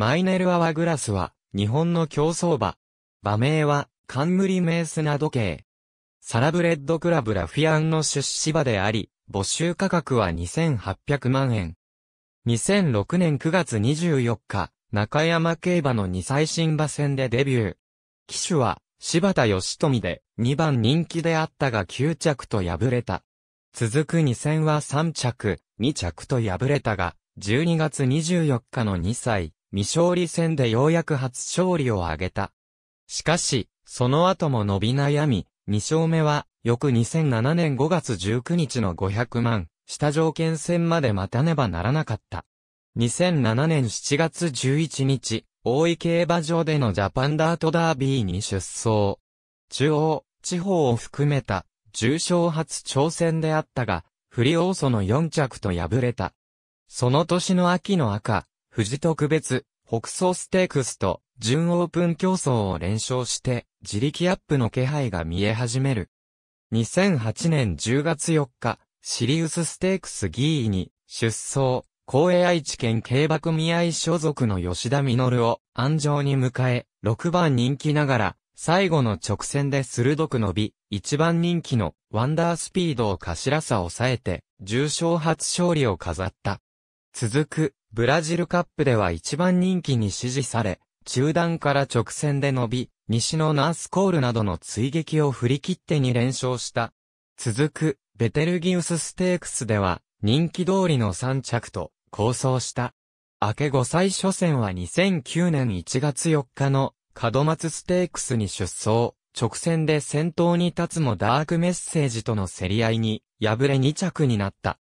マイネルアワグラスは、日本の競争馬。馬名は、カンムリメースな時計。サラブレッドクラブラフィアンの出資馬であり、募集価格は2800万円。2006年9月24日、中山競馬の2最新馬戦でデビュー。騎手は、柴田義富で、2番人気であったが9着と敗れた。続く2戦は3着、2着と敗れたが、12月24日の2歳、未勝利戦でようやく初勝利を挙げた。しかし、その後も伸び悩み、2勝目は、翌2007年5月19日の500万、下条件戦まで待たねばならなかった。2007年7月11日、大井競馬場でのジャパンダートダービーに出走。中央、地方を含めた、重賞初挑戦であったが、不利要素の4着と敗れた。その年の秋の赤、富士特別、北総ステークスと、準オープン競争を連勝して、自力アップの気配が見え始める。2008年10月4日、シリウスステークス議員に、出走、公営愛知県競馬組合所属の吉田実を、安城に迎え、6番人気ながら、最後の直線で鋭く伸び、一番人気のワンダースピードを頭さ抑えて、重賞初勝利を飾った。続く、ブラジルカップでは一番人気に支持され、中段から直線で伸び、西のナースコールなどの追撃を振り切って2連勝した。続く、ベテルギウスステークスでは、人気通りの3着と、構想した。明け後最初戦は2009年1月4日の、門松ステークスに出走、直線で先頭に立つもダークメッセージとの競り合いに、敗れ2着になった。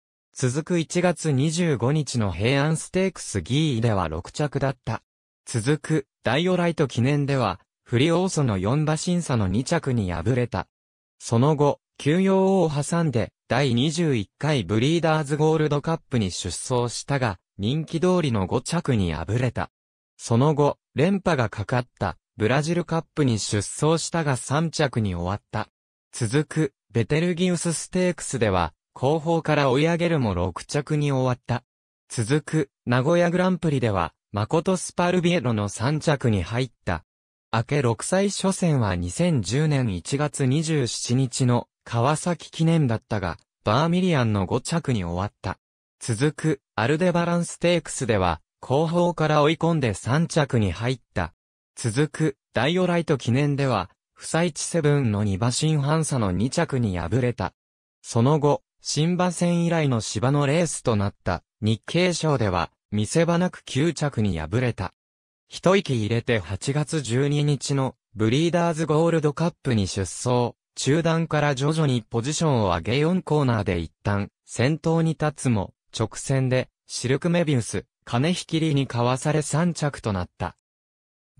続く1月25日の平安ステークスギーでは6着だった。続く、ダイオライト記念では、フリオーソの4馬審査の2着に敗れた。その後、休養を挟んで、第21回ブリーダーズゴールドカップに出走したが、人気通りの5着に敗れた。その後、連覇がかかった、ブラジルカップに出走したが3着に終わった。続く、ベテルギウスステークスでは、後方から追い上げるも6着に終わった。続く、名古屋グランプリでは、誠スパルビエロの3着に入った。明け6歳初戦は2010年1月27日の川崎記念だったが、バーミリアンの5着に終わった。続く、アルデバランステークスでは、後方から追い込んで3着に入った。続く、ダイオライト記念では、不採地セブンの2馬身半差の2着に敗れた。その後、新馬戦以来の芝のレースとなった日経賞では見せ場なく9着に敗れた。一息入れて8月12日のブリーダーズゴールドカップに出走。中段から徐々にポジションを上げ4コーナーで一旦先頭に立つも直線でシルクメビウス、金引きりにかわされ3着となった。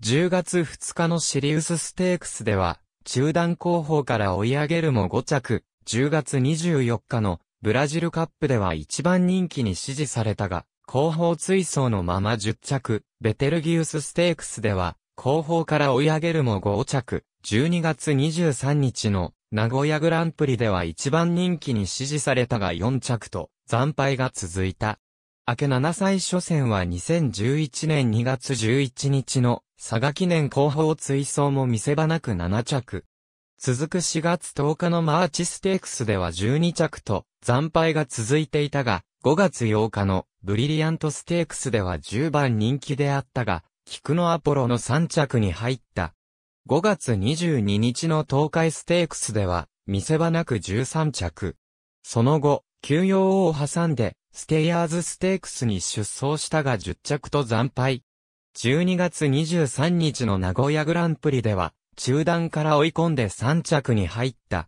10月2日のシリウスステークスでは中段後方から追い上げるも5着、10月24日のブラジルカップでは一番人気に支持されたが、後方追走のまま10着、ベテルギウスステークスでは、後方から追い上げるも5着、12月23日の名古屋グランプリでは一番人気に支持されたが4着と惨敗が続いた。明け7歳初戦は2011年2月11日の佐賀記念後方追走も見せ場なく7着、続く4月10日のマーチステークスでは12着と惨敗が続いていたが、5月8日のブリリアントステークスでは10番人気であったが、菊のアポロの3着に入った。5月22日の東海ステークスでは、見せ場なく13着。その後、休養を挟んで、ステイヤーズステークスに出走したが10着と惨敗。12月23日の名古屋グランプリでは、中段から追い込んで3着に入った。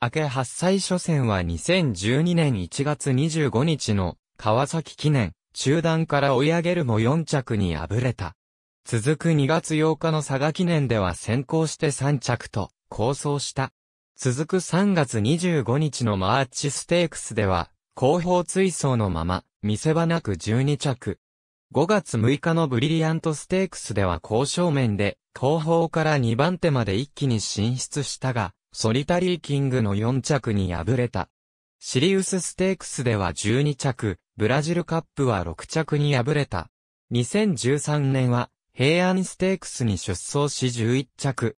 明け8歳初戦は2012年1月25日の川崎記念、中段から追い上げるも4着に敗れた。続く2月8日の佐賀記念では先行して3着と、構想した。続く3月25日のマーチステークスでは、後方追走のまま、見せ場なく12着。5月6日のブリリアントステークスでは交渉面で、後方から2番手まで一気に進出したが、ソリタリーキングの4着に敗れた。シリウスステークスでは12着、ブラジルカップは6着に敗れた。2013年は、平安ステークスに出走し11着。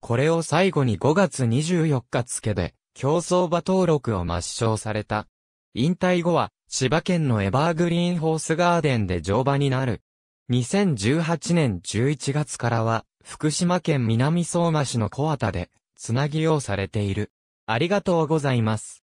これを最後に5月24日付で、競争馬登録を抹消された。引退後は、千葉県のエバーグリーンホースガーデンで乗馬になる。2018年11月からは、福島県南相馬市の小畑で、つなぎをされている。ありがとうございます。